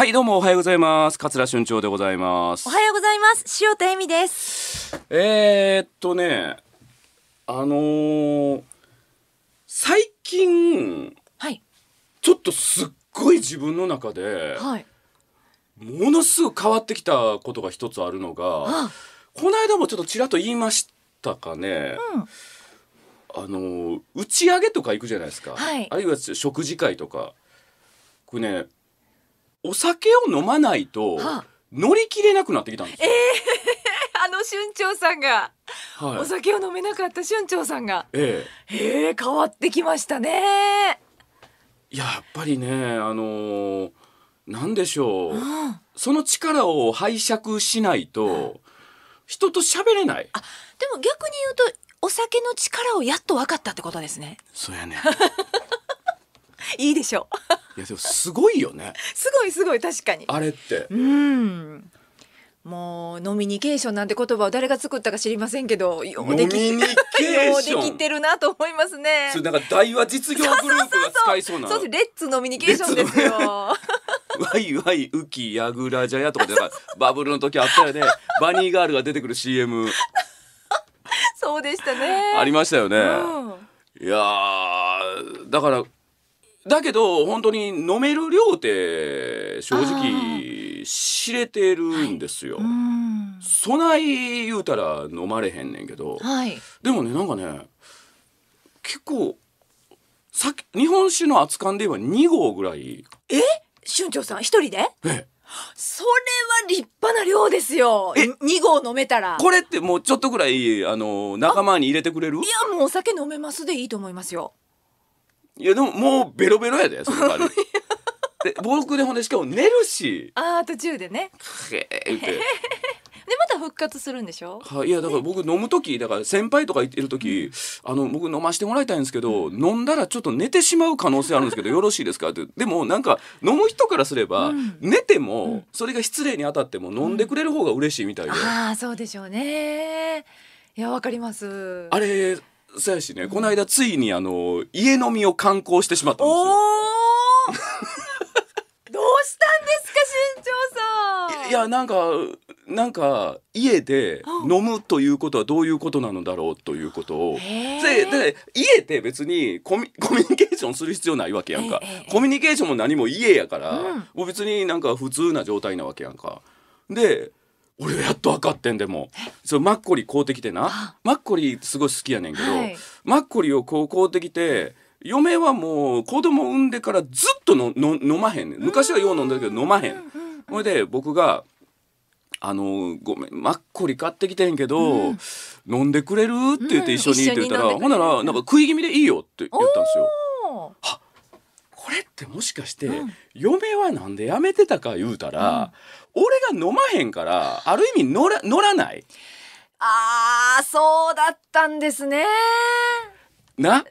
はいどうもおはようございます桂春長でございますおはようございます塩田恵美ですえー、っとねあのー、最近、はい、ちょっとすっごい自分の中で、はい、ものすごく変わってきたことが一つあるのがあこの間もちょっとちらっと言いましたかね、うん、あの打ち上げとか行くじゃないですか、はい、あるいは食事会とかこれねお酒を飲まないと乗り切れなくなってきたんです、よ、ええー、あの春長さんが、はい、お酒を飲めなかった春長さんが、ええええ、変わってきましたねやっぱりねあのー、なんでしょう、うん、その力を拝借しないと、人と喋れないあでも逆に言うとお酒の力をやっと分かったってことですねそうやね いいでしょういやでもすごいよねすごいすごい確かにあれってうんもうノミニケーションなんて言葉を誰が作ったか知りませんけどようできようできてるなと思いますねそれなんか大和実業グループが使いそうなそうレッツノミニケーションですよワイワイウキヤグラジャヤとかでか バブルの時あったよねバニーガールが出てくる CM そうでしたねありましたよね、うん、いやだからだけど本当に飲める量って正直知れてるんですよ。そない言うたら飲まれへんねんけど、はい、でもねなんかね結構さ日本酒の熱燗で言え2合ぐらい。え春長さん一人でえそれは立派な量ですよ。え二合飲めたら。これってもうちょっとぐらいあの仲間に入れてくれる？いやもうお酒飲めますでいいと思いますよ。いやでももうベロベロやでその代わりで 僕でほんでしかも寝るしああ途中でねへえってでまた復活するんでしょはい、いやだから僕飲む時だから先輩とかいる時、あの僕飲ましてもらいたいんですけど、飲んだらちょっと寝てしまう可能性あるんですけど よろしいですかってでもなんか飲む人からすれば、うん、寝てもそれが失礼に当たっても飲んでくれる方が嬉しいみたいで、うん、ああそうでしょうねいやわかりますあれそうやしね、この間ついにあの、家飲みを観光してしまったんですよ。どうしたんですか、新庄さん。いや、なんか、なんか家で飲むということはどういうことなのだろうということをでで家って別にコミ コミュニケーションする必要ないわけやんか、コミュニケーションも何も家やから、もう別になんか普通な状態なわけやんかで俺やっと分かってんでもそうマッコリ買うてきてなマッコリすごい好きやねんけど、はい、マッコリをこう買うてきて嫁はもう子供産んでからずっとのの飲まへんねん昔はよう飲んでけど飲まへんほいで僕があのごめんマッコリ買ってきてんけど、うん、飲んでくれるって言って一緒にって言ったら、うん、ほんならなんか食い気味でいいよって言ったんですよ。れってもしかして、うん、嫁はなんでやめてたか言うたら、うん、俺が飲まへんからある意味乗ら乗らないあーそうだったんですねなそういう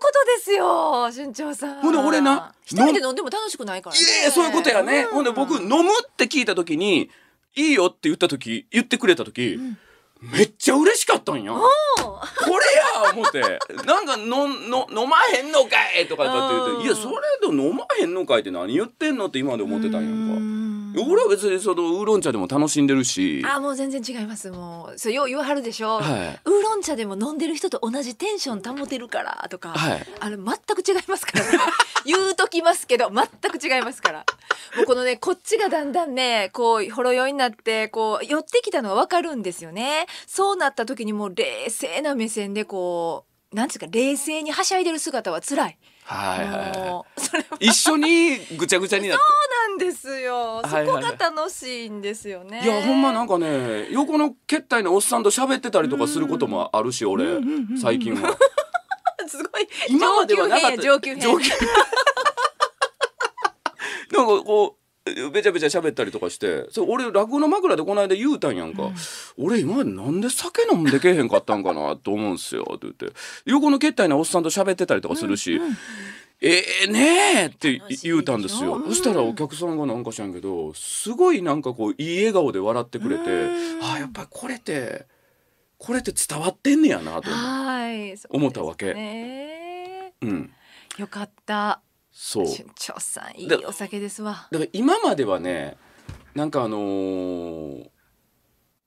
ことですよ、春長さん。ほんで俺な、一人で飲んでも楽しくないから、ね。いそういうことやね。うん、ほんで僕、飲むって聞いた時に、いいよって言った時、言ってくれた時、うん、めっちゃ嬉しかったんよこれや思ってなんかのの 飲まへんのかいとかって言って「いやそれと飲まへんのかいって何言ってんの?」って今まで思ってたんやんか。俺は別にそのウーロン茶でも楽しんでるしあもう全然違いますもうそうよう言わはるでしょ、はい、ウーロン茶でも飲んでる人と同じテンション保てるからとか、はい、あれ全く違いますからね 言うときますけど全く違いますからもうこのねこっちがだんだんねこうほろ酔いになってこう寄ってきたのは分かるんですよねそうなった時にもう冷静な目線でこうなんつうか冷静にはしゃいでる姿は辛いはいはいはい、は一緒にぐちゃぐちゃになってそうなんですよそこが楽しいんですよね、いやほんまなんかね横のけったいのおっさんと喋ってたりとかすることもあるし俺最近は すごい今まではなかった上級編上級 なんかこうべちゃべちゃ喋ったりとかしてそれ俺落語の枕でこの間言うたんやんか、うん、俺今までなんで酒飲んでけへんかったんかなと思うんすよって言って横のけったいなおっさんと喋ってたりとかするし。うんうんえー、ねえって言うたんですよ、そしたらお客さんがなんかしゃんけどすごいなんかこういい笑顔で笑ってくれて、ああやっぱりこれってこれって伝わってんねやなと思ったわけ。うね、うん、よかったそうさんいいお酒ですわだから今まではねなんかあのー、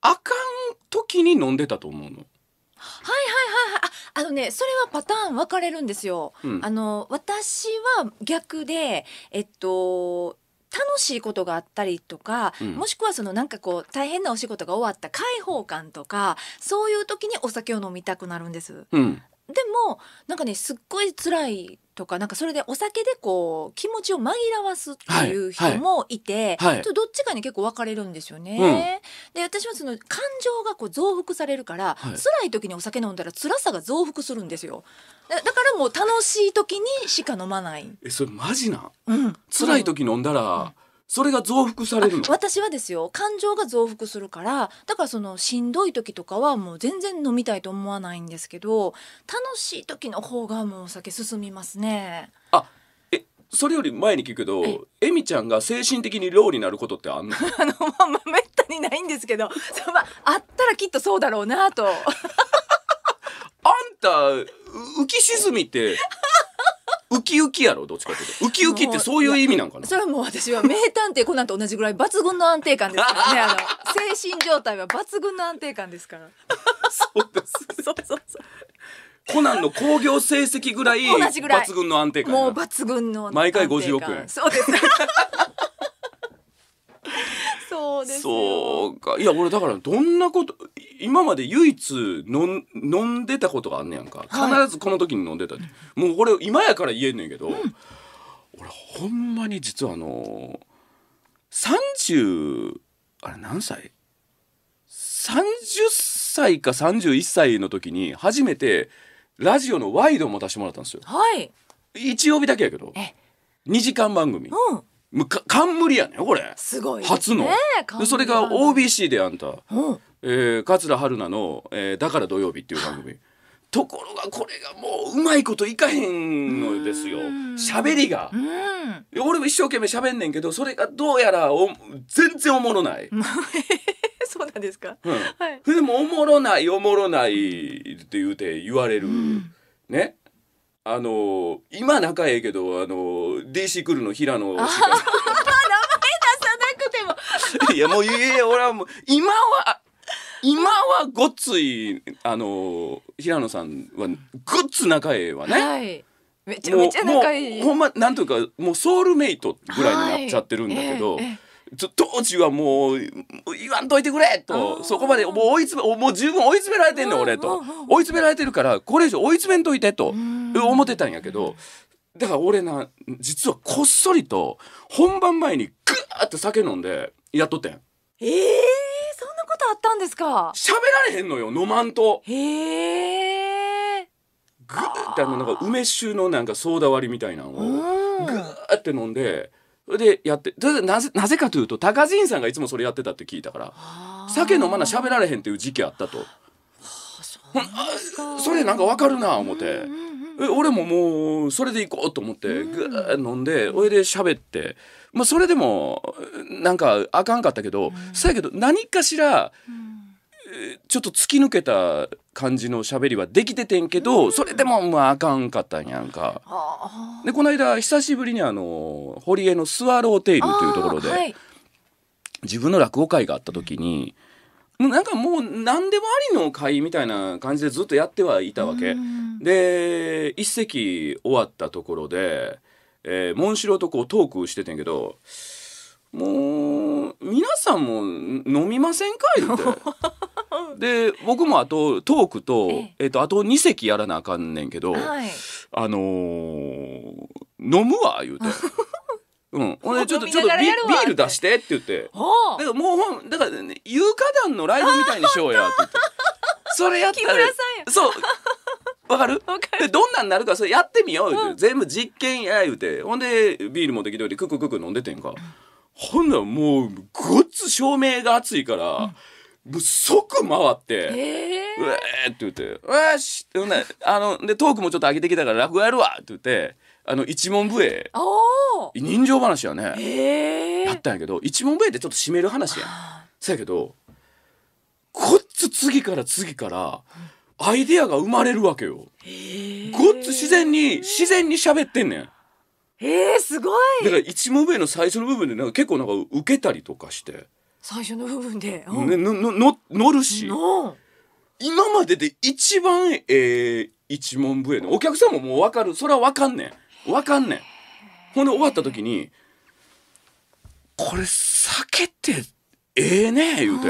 あかん時に飲んでたと思うのはいはいはいはいああのねそれはパターン分かれるんですよ、うん、あの私は逆でえっと楽しいことがあったりとか、うん、もしくはそのなんかこう大変なお仕事が終わった解放感とかそういう時にお酒を飲みたくなるんです、うん、でもなんかねすっごい辛いとかなんかそれでお酒でこう気持ちを紛らわすっていう人もいて、はいはい、ちょどっちかに結構分かれるんですよね。うん、で私はその感情がこう増幅されるから、はい、辛い時にお酒飲んだら辛さが増幅するんですよ。だからもう楽しい時にしか飲まない。えそれマジな？うん、辛い時飲んだら、それが増幅される私はですよ感情が増幅するからだからそのしんどい時とかはもう全然飲みたいと思わないんですけど楽しい時の方がもうお酒進みますねあえそれより前に聞くけどえみちゃんが精神的にローになることってあんの あのまあまあめったにないんですけどそ、まあ、あったらきっとそうだろうなと あんた浮き沈みってウキウキやろどっちかというとウキウキってそういう意味なんかなそれはもう私は名探偵コナンと同じぐらい抜群の安定感ですからねあの精神状態は抜群の安定感ですからそうですそうそうそうコナンの興行成績ぐらい抜群の安定感もう抜群の毎回50億円そうです そうですそうかいや俺だからどんなこと今まで唯一飲んでたことがあんねやんか必ずこの時に飲んでたって、はい、もうこれ今やから言えんねんけど、うん、俺ほんまに実はあの30あれ何歳 ?30 歳か31歳の時に初めてラジオのワイドを持たせてもらったんですよ。はい、一曜日だけやけど2時間番組。うんむか冠やねこれすごい、ね、初の、それが OBC であんた、うん、えー、桂春菜の、えー「だから土曜日」っていう番組。ところがこれがもううまいこといかへんのですよ喋りが俺も一生懸命喋んねんけどそれがどうやらお全然おもろない そうなんですか、うんはい、でもおもろないおもろないって言うて言われる、ねあの今仲ええけどあの DC クルの平野 いやもういや俺はもう今は今はごっついあの平野さんはグッズ仲ええわね、はいめちゃめちゃ仲いいほんまなんというかもうソウルメイトぐらいになっちゃってるんだけど、はいええ、当時はもう言わんといてくれとそこまでもう追い詰めもう十分追い詰められてんの俺と追い詰められてるからこれ以上追い詰めんといてと思ってたんやけどだから俺な実はこっそりと本番前にグーって酒飲んでやっとってん。えーったんですか喋られへんのよ飲まんとへえグーってあのなんか梅酒のなんかソーダ割りみたいなのをグーって飲んでそれでやってなぜなぜかというと高陣さんがいつもそれやってたって聞いたから酒飲まな喋られへんっていう時期あったとそれなんかわかるな思って。うんうん俺ももうそれで行こうと思ってぐー飲んでおいで喋って。まあ、それでもなんかあかんかったけど、うそやけど何かしら、ちょっと突き抜けた感じの喋りはできててんけど、それでもまああかんかったんやんか。でこの間久しぶりにあの堀江の「スワローテイル」というところで、自分の落語会があった時に。うんなんかもう何でもありの会みたいな感じでずっとやってはいたわけ。で一席終わったところで、えー、モンシロとこうトークしててんけどもう皆さんも飲みませんかいって。で僕もあとトークと,、えっとあと2席やらなあかんねんけど、はい、あのー、飲むわ」言うて。うん、ほんでちょっとちょっとビール出してって言ってだからもうほんだから、ね、有価団のライブみたいにしようやって言って それやったら、そうわかるでどんなんなるかそれやってみようって、うん、全部実験や言うてほんでビールもできおいてクククク飲んでてんか、ほんならもうごっつ照明が熱いから、うんもう即回って「えー、うえって言って「よえし!」ってねあのでトークもちょっと上げてきたから落語やるわって言ってあの一文笛人情話やね、えー、やったんやけど一文笛ってちょっと締める話やん。そやけどこっつ次から次からアイデアが生まれるわけよ。ごっつ自然に自然に喋ってんねん。えー、すごいだから一問目の最初の部分でなんか結構なんか受けたりとかして。最初の部分で、ね、のの乗るし今までで一番ええー、一問笛のお客さんももう分かるそれは分かんねん分かんねんほんで終わった時に「これ酒ってええね」言うて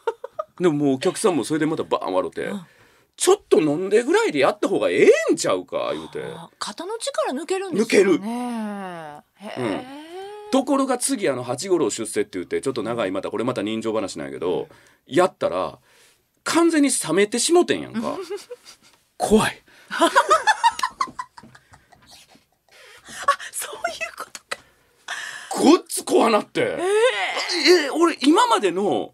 でももうお客さんもそれでまたバーン笑って。ちょっと飲んでぐらいでやった方がええんちゃうか言うて肩の力抜けるんですよね抜ける、うん、ところが次あの八五郎出世って言ってちょっと長いまたこれまた人情話なんやけど、やったら完全に冷めてしもてんやんか 怖いあそういうことかごっつ怖なってえー、え俺今までの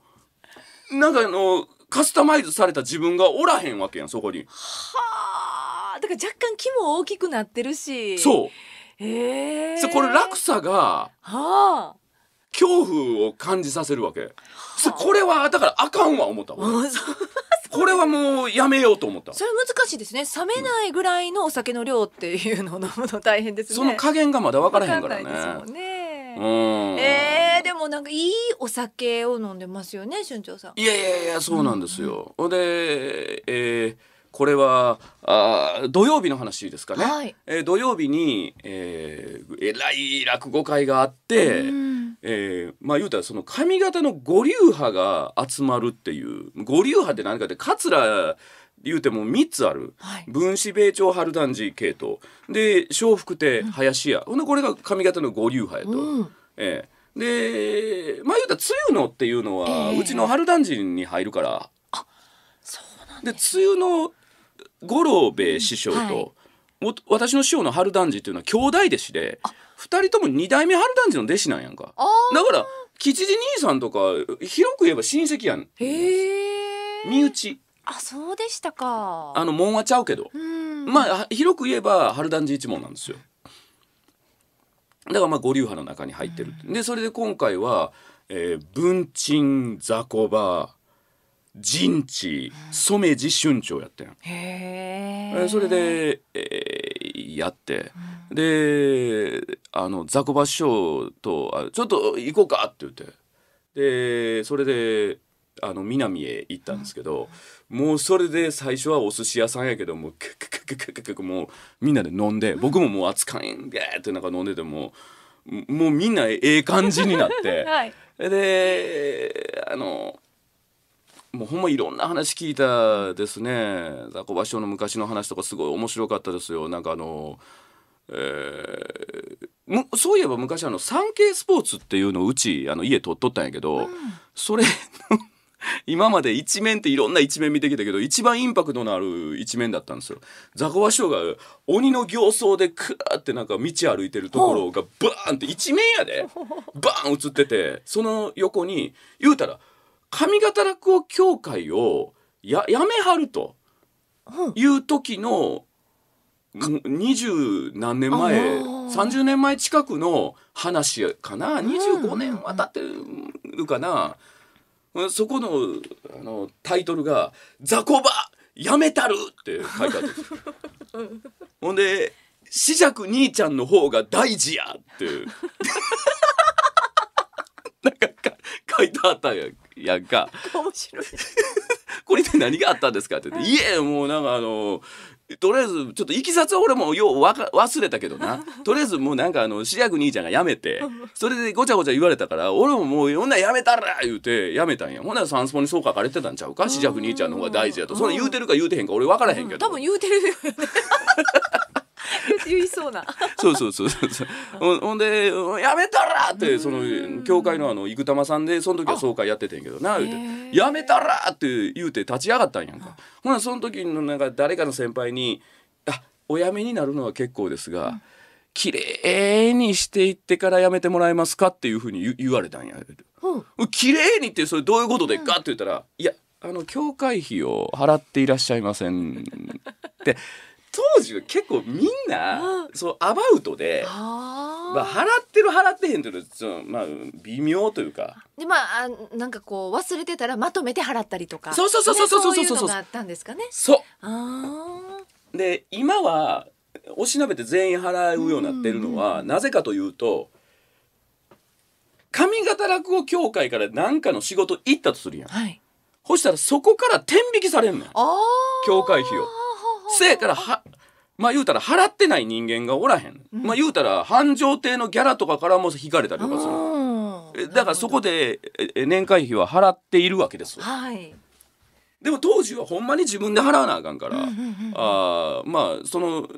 なんかあのカスタマイズされた自分がおらへんわけやんそこにはあだから若干肝も大きくなってるしそうえー、これ落差が恐怖を感じさせるわけ。これはだからあかんわ思ったわ。これはもうやめようと思った。それ難しいですね。冷めないぐらいのお酒の量っていうのを飲むの大変です、ね、その加減がまだ分からへんからね。かねうん、えー、でもなんかいいお酒を飲んでますよね、春長さん。いやいやいやそうなんですよ。うん、で、えーこれはあ土曜日の話ですかね、はい、えー、土曜日に、えー、えらい落語会があって、うん、えー、まあ言うたらその上方の五流派が集まるっていう五流派って何かって桂言うても3つある、はい、分子米朝春男児系統で笑福亭林家、うん、これが上方の五流派やと。うん、えー、でまあ言うたら「露の」っていうのは、うちの春団寺に入るから。あそうなんで梅の五郎兵衛師匠と、はい私の師匠の春団治っていうのは兄弟弟子で2人とも二代目春団治の弟子なんやんかだから吉次兄さんとか広く言えば親戚やん身内あそうでしたかあのもんはちゃうけどまあ広く言えば春団治一門なんですよだからまあ五流派の中に入ってるでそれで今回は、えー、文鎮雑魚場陣地染地春長やってんへそれで、えー、やって、うん、であのザコバ師匠とあ「ちょっと行こうか」って言ってでそれであの南へ行ったんですけど、うん、もうそれで最初はお寿司屋さんやけどもうクククククククもうみんなで飲んで僕ももう熱かんげってなんか飲んでてももうみんなええ感じになって、はい、であのもうほんまいろんな話聞いたですね雑魚場所の昔の話とかすごい面白かったですよなんかあのえー、そういえば昔あの 3K スポーツっていうのをうちあの家取っとったんやけど、うん、それ今まで一面っていろんな一面見てきたけど一番インパクトのある一面だったんですよ。ザコバ師匠が鬼の形相でクーってなんか道歩いてるところがバーンって一面やでバーン映っててその横に言うたら「上方落語協会をややめはるという時の二十何年前30年前近くの話かな25年はってるかな、うん、そこのあのタイトルが「雑魚場やめたる!」って書いてある ほんで「紫尺兄ちゃんの方が大事や」って 書いてあったややんか。面白い。これ一体何があったんですかって言って、いえ、もうなんかあの、とりあえずちょっといきさつは俺もようわか忘れたけどなとりあえずもうなんかあの主役兄ちゃんが辞めてそれでごちゃごちゃ言われたから俺ももう女辞めたら言うて辞めたんやほんならサンスポにそう書かれてたんちゃうか主役兄ちゃんの方が大事やとそれ言うてるか言うてへんか俺分からへんけど、うん、多分言うてるよね言いそうなそうそうそうそうほんで「やめたら!」ってその教会のあの生玉さんでその時は総会やっててんけどな言うて「やめたら!」って言うて立ち上がったんやんかほなその時のなんか誰かの先輩に「あおやめになるのは結構ですが、うん、綺麗にしていってからやめてもらえますか?」っていうふうに言われたんや綺麗にってそれどういうことでか?」って言ったら「いやあの教会費を払っていらっしゃいません」って当時結構みんな、そうアバウトで、まあ、払ってる払ってへんというのはまあ微妙というかでまあなんかこう忘れてたらまとめて払ったりとかそうそうそうそうそうそうそうそうそうそうそうそうで今はおしなべて全員払うようになってるのは、なぜかというと上方落語協会から何かの仕事行ったとするやん、はい、そしたらそこから天引きされるの協会費を。せやからはまあ言うたら払ってない人間がおらへん、うん、まあ言うたら繁盛亭のギャラとかからも引かれたりとかするだからそこで年会費は払っているわけです、はい、でも当時はほんまに自分で払わなあかんから、うんうん、あまあその滞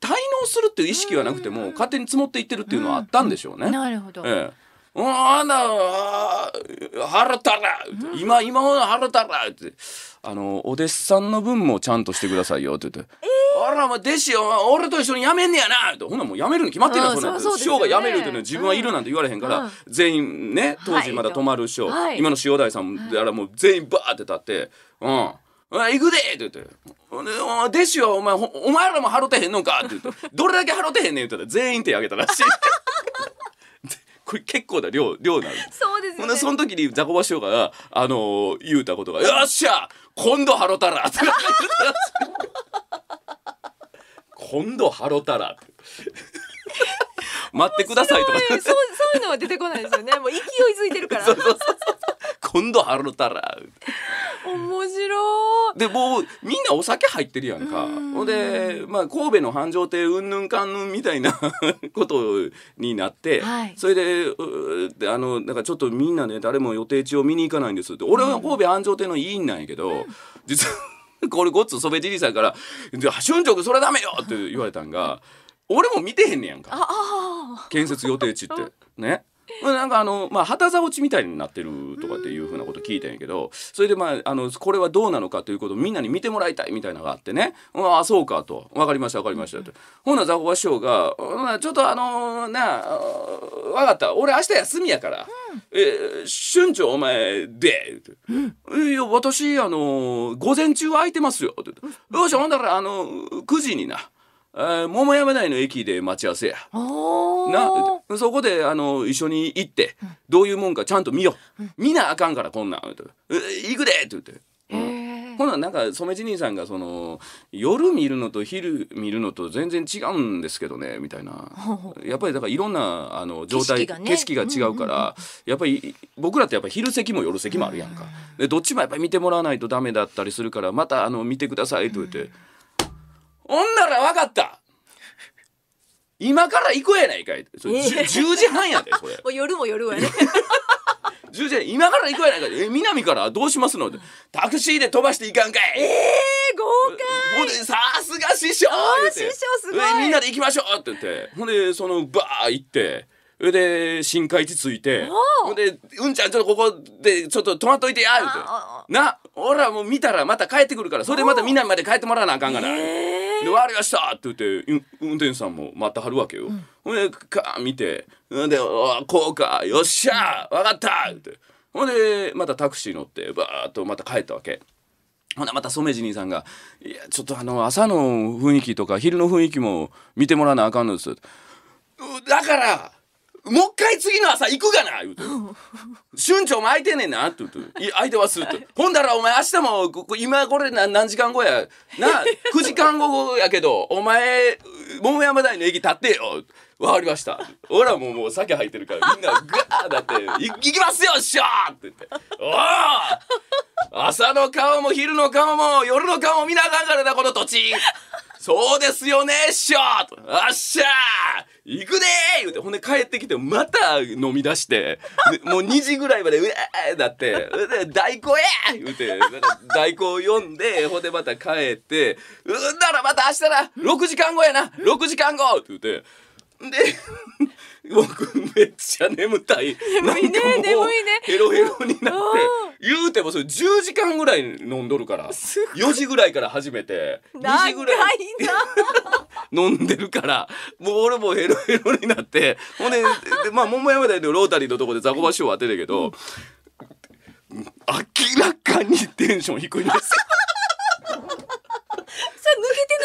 納するっていう意識はなくても、勝手に積もっていってるっていうのはあったんでしょうね。うん、なるほど、ええうあんな、腹たら、今、今ほど腹たらって、あの、お弟子さんの分もちゃんとしてくださいよって言って、えー、あら、お前弟子は、俺と一緒に辞めんねやなって、ほんなもう辞めるに決まってるから、そんな、師匠が辞めるっていうのは自分はいるなんて言われへんから、うん、全員ね、当時まだ泊まる師匠、はい、今の塩大さんであらもう全員バーって立って、うん。行くでって言って、弟子はお前、お前らも払ってへんのかって言って、どれだけ払ってへんねんって言ったら全員手挙げたらしい。これ結構な量量なのそうですよねその時にザコバ師匠があの言うたことが「よっしゃ今度ハロタラって 今度ハロタラって。待ってくださいとかそうそういうのは出てこないですよねもう勢いづいてるから そうそうそう今度ハロタラ。面白いでもうみんなお酒入ってるやんかほんで、まあ、神戸の繁盛亭うんぬんかんぬんみたいな ことになって、はい、それであのなんかちょっとみんなね誰も予定地を見に行かないんですって俺は神戸繁盛亭の委員なんやけど、うん、実はこれごっつそべじりさんから「春直それダメよ!」って言われたんが。俺も見てへんねやんか建設予定地ってね なんかあの、まあ、旗竿落ちみたいになってるとかっていうふうなこと聞いたんやけどそれでまああのこれはどうなのかということをみんなに見てもらいたいみたいなのがあってね「ああそうか」と「分かりました分かりました」と。ほなザコバ師匠が「ちょっとあのなあ分かった俺明日休みやから、うん、え春長お前で」うん、いや私あの午前中空いてますよ」って言よしほんだからあの9時にな」え桃山台の駅で待ち合わせやなそこであの一緒に行って、うん、どういうもんかちゃんと見よ、うん、見なあかんからこんなん行くで!」って言って。うんほななんか染地兄さんがその夜見るのと昼見るのと全然違うんですけどねみたいな やっぱりだからいろんなあの状態景色が,、違うから、やっぱり僕らってやっぱ昼席も夜席もあるやんか、でどっちもやっぱり見てもらわないとダメだったりするからまたあの見てくださいと言って。ほんなら分かった今から行こうやないかいそ 10, 時半やでそれ もう夜も夜はやね10 時今から行こうやないかいえ南からどうしますのタクシーで飛ばしていかんかいええー、豪快ほんでさすが師匠師匠すごいみんなで行きましょうって言ってほんでそのバー行ってそれで新海地着いてほんで「うんちゃんちょっとここでちょっと止まっといてや」言うて「なほらもう見たらまた帰ってくるからそれでまた南まで帰ってもらわなあかんがな」えー「でわりました!」って言って運転手さんも待ってはるわけよ。ほ、うんでか見て「んでおこうかよっしゃ分かった!」ってほんでまたタクシー乗ってバーッとまた帰ったわけ。ほなまた染地兄さんが「いやちょっとあの朝の雰囲気とか昼の雰囲気も見てもらわなあかんのです」だからもう一回次の朝行くがな言うて「春長も空いてんねんな」って言うて「空いてます」って「ほんだらお前明日もここ今これ何時間後やな9時間後やけどお前桃山台の駅立ってよ」わかりました。俺はもうもう酒入ってるからみんなガーだって「行きますよっしょー!」って言って「おお朝の顔も昼の顔も夜の顔も見なあかんからなこの土地そうですよねっしょあっしゃ行くでー言うて、ほんで帰ってきて、また飲み出して、もう2時ぐらいまで、うえーだって、で、代行やー言うて、なんか読んで、ほんでまた帰って、うんならまた明日な、6時間後やな、6時間後って言うて、で、僕めっちゃ眠たい。眠いね、眠いね。ヘロヘロになって。言うてもそれ10時間ぐらい飲んどるから4時ぐらいから始めて2時ぐらい 飲んでるからもう俺もヘロヘロになってほんでまあ桃山台のロータリーのとこでザコバショ当てるけど、うん、明らかにテンション低いんですよ。さ抜けて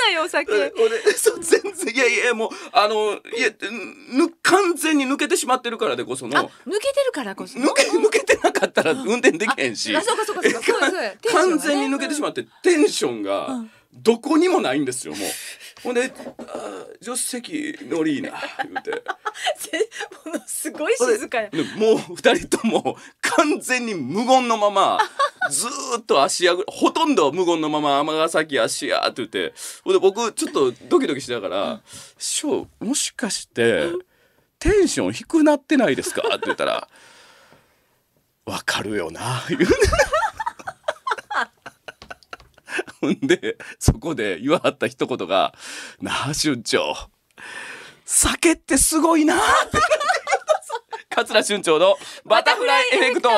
ないよお酒 俺そう全然いやいやもうあのいやぬ完全に抜けてしまってるからでこその抜けてるからこそ抜け抜けてなかったら運転できへんし、あそうかそうかそうか 完全に抜けてしまってテンションがどこにもないんですよもう。ほんで「助手席乗りーな」言うて ものすごい静かやもう二人とも完全に無言のままずっと足やぐほとんど無言のまま尼崎足屋って言ってほんで僕ちょっとドキドキしながら「師匠もしかしてテンション低くなってないですか?」って言ったら「わかるよな」言うね。ほんで、そこで言わはった一言が、なあ、春長、酒ってすごいな 桂春長のバタフライエフェクト。